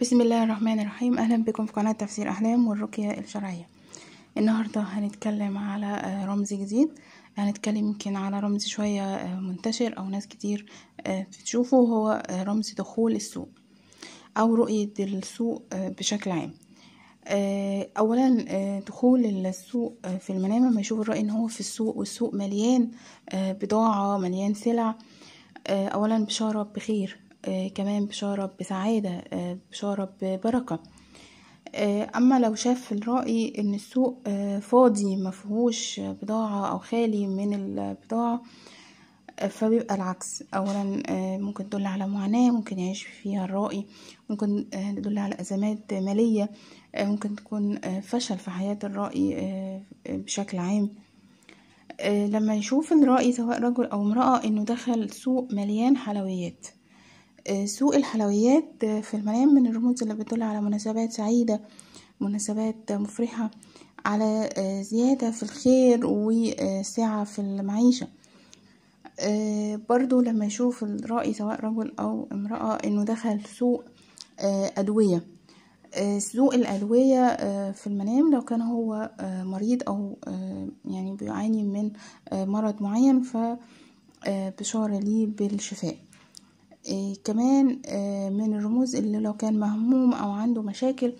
بسم الله الرحمن الرحيم اهلا بكم في قناه تفسير احلام والرقيه الشرعيه النهارده هنتكلم على آه، رمز جديد هنتكلم يمكن على رمز شويه آه، منتشر او ناس كتير آه، بتشوفه هو رمز دخول السوق او رؤيه السوق بشكل عام اولا دخول السوق في المنام لما يشوف الرأي ان هو في السوق والسوق مليان بضاعه مليان سلع اولا بشاره بخير آه، كمان بشارة بسعادة آه، بشارة ببركة آه، أما لو شاف الرأي إن السوق فاضي مفهوش بضاعة أو خالي من البضاعة فبيبقى العكس أولا ممكن تدل على معاناة ممكن يعيش فيها الرائي ممكن تدل على أزمات مالية ممكن تكون فشل في حياة الرائي بشكل عام لما يشوف الرائي سواء رجل أو امرأة إنه دخل سوق مليان حلويات آه، سوق الحلويات آه، في المنام من الرموز اللي بتدل على مناسبات سعيدة مناسبات مفرحة على آه، زيادة في الخير وسعة في المعيشة برضو لما يشوف الرأي سواء رجل أو امرأة إنه دخل سوق أدوية سوق الأدوية في المنام لو كان هو مريض أو يعني بيعاني من مرض معين فبشارة ليه بالشفاء إيه، كمان آه، من الرموز اللي لو كان مهموم او عنده مشاكل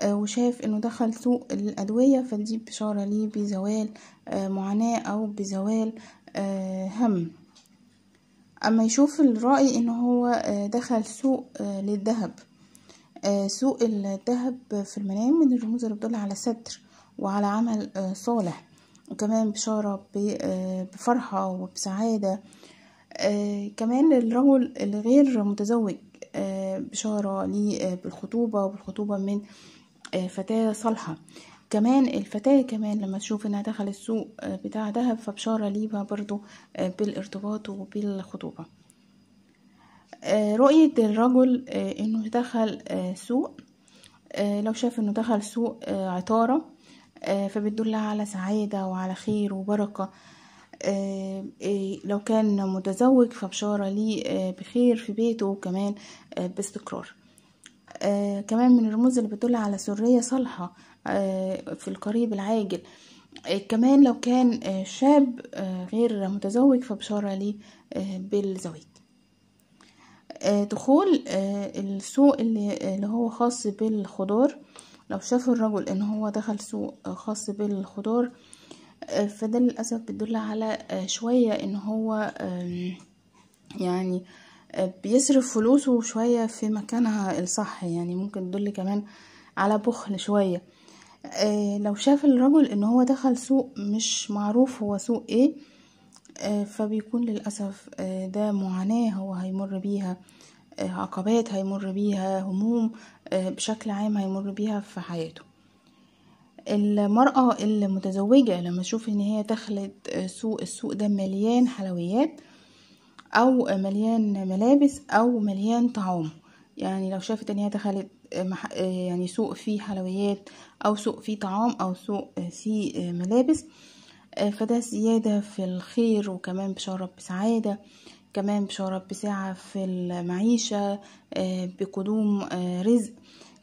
آه، وشاف انه دخل سوق الادوية فدي بشارة ليه بزوال آه، معاناة او بزوال هم اما يشوف الرأي انه هو دخل سوق للذهب سوق الذهب في المنام من الرموز اللي بتدل على ستر وعلى عمل صالح وكمان بشارة بفرحة وبسعادة آه، كمان الرجل الغير متزوج آه، بشارة ليه آه، بالخطوبة وبالخطوبة من فتاة صالحة كمان الفتاة كمان لما تشوف انها دخل السوق بتاع دهب فبشارة ليها برضو بالارتباط وبالخطوبة رؤية الرجل انه دخل سوق لو شاف انه دخل سوق عطارة فبتدل على سعادة وعلى خير وبركة آه، آه، لو كان متزوج فبشارة لي آه، بخير في بيته وكمان باستقرار كمان من الرموز اللي بتدل على سرية صالحة في القريب العاجل كمان لو كان شاب غير متزوج فبشارة لي بالزواج دخول السوق اللي هو خاص بالخضار لو شاف الرجل ان هو دخل سوق خاص بالخضار آه، فده للأسف بتدل على آه، شوية ان هو يعني آه، بيصرف فلوسه شوية في مكانها الصح يعني ممكن تدل كمان على بخل شوية لو شاف الرجل ان هو دخل سوق مش معروف هو سوق ايه فبيكون للأسف ده معاناة هو هيمر بيها عقبات هيمر بيها هموم بشكل عام هيمر بيها في حياته المرأة المتزوجة لما تشوف ان هي دخلت سوق السوق ده مليان حلويات او مليان ملابس او مليان طعام يعني لو شافت ان هي دخلت يعني سوق فيه حلويات او سوق فيه طعام او سوق فيه ملابس فده زيادة في الخير وكمان بشارة بسعادة كمان بشارة بسعة في المعيشة بقدوم آه، رزق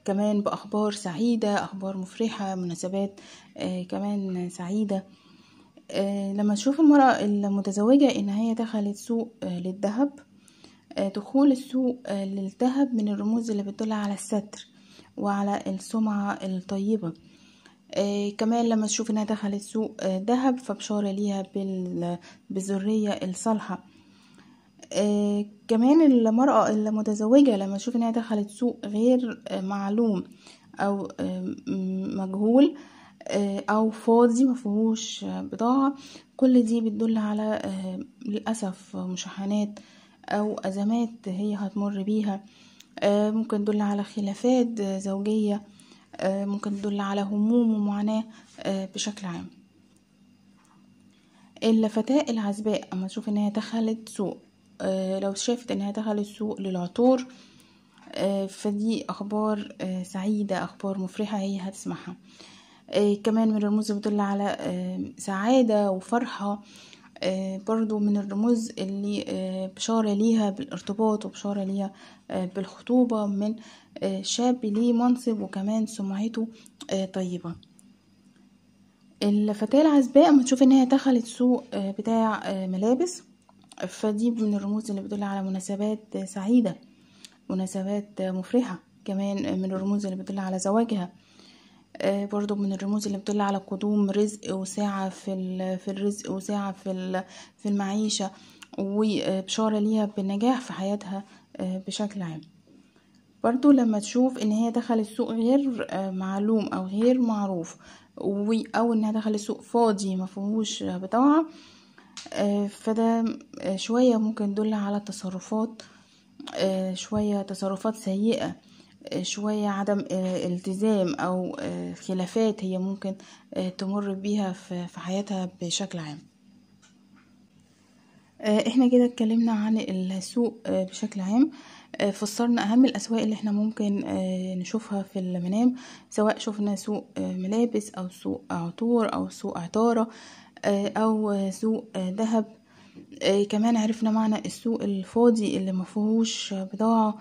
كمان بأخبار سعيدة أخبار مفرحة مناسبات آه، كمان سعيدة آه، لما تشوف المرأة المتزوجة إن هي دخلت سوق آه، للذهب دخول السوق للذهب من الرموز اللي بتدل على الستر وعلى السمعة الطيبة كمان لما تشوف إنها دخلت سوق ذهب فبشارة ليها بالذرية الصالحة آه، كمان المرأة المتزوجة لما تشوف انها دخلت سوق غير آه، معلوم او آه، مجهول او فاضي مفهوش بضاعة كل دي بتدل على للأسف مشحنات او ازمات هي هتمر بيها ممكن تدل على خلافات زوجية ممكن تدل على هموم ومعاناة بشكل عام الفتاة العزباء اما تشوف انها دخلت سوق آه، لو شافت انها دخلت سوق للعطور آه، فدي اخبار آه، سعيدة اخبار مفرحة هي هتسمعها كمان من الرموز بتدل على سعادة وفرحة برضو من الرموز اللي بشارة ليها بالارتباط وبشارة ليها بالخطوبة من شاب ليه منصب وكمان سمعته طيبة الفتاة العزباء ما تشوف انها دخلت سوق بتاع ملابس فدي من الرموز اللي بتدل على مناسبات سعيدة مناسبات مفرحة كمان من الرموز اللي بتدل على زواجها آه، برضو من الرموز اللي بتدل على قدوم رزق وساعة في, في الرزق وساعة في, في المعيشة وبشارة ليها بالنجاح في حياتها آه، بشكل عام برضو لما تشوف ان هي دخلت سوق غير آه، معلوم او غير معروف او انها دخلت سوق فاضي مفهوش بضاعة آه، فده آه، شوية ممكن يدل على تصرفات آه، شوية تصرفات سيئة شوية عدم التزام أو خلافات هي ممكن تمر بيها في حياتها بشكل عام احنا كده اتكلمنا عن السوق بشكل عام فسرنا اهم الاسواق اللي احنا ممكن نشوفها في المنام سواء شفنا سوق ملابس او سوق عطور او سوق عطاره آه، أو سوق دهب آه، آه، كمان عرفنا معنى السوق الفاضي اللي مفهوش بضاعة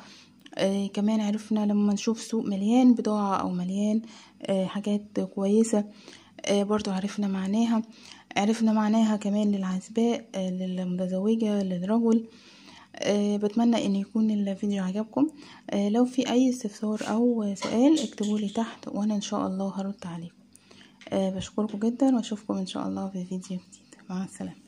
كمان عرفنا لما نشوف سوق مليان بضاعة أو مليان حاجات كويسة برضو عرفنا معناها عرفنا معناها كمان للعزباء للمتزوجة للرجل بتمنى ان يكون الفيديو عجبكم لو في اي استفسار او سؤال اكتبولي تحت وانا ان شاء الله هرد عليكم آه، بشكركم جدا واشوفكم ان شاء الله في فيديو جديد مع السلامه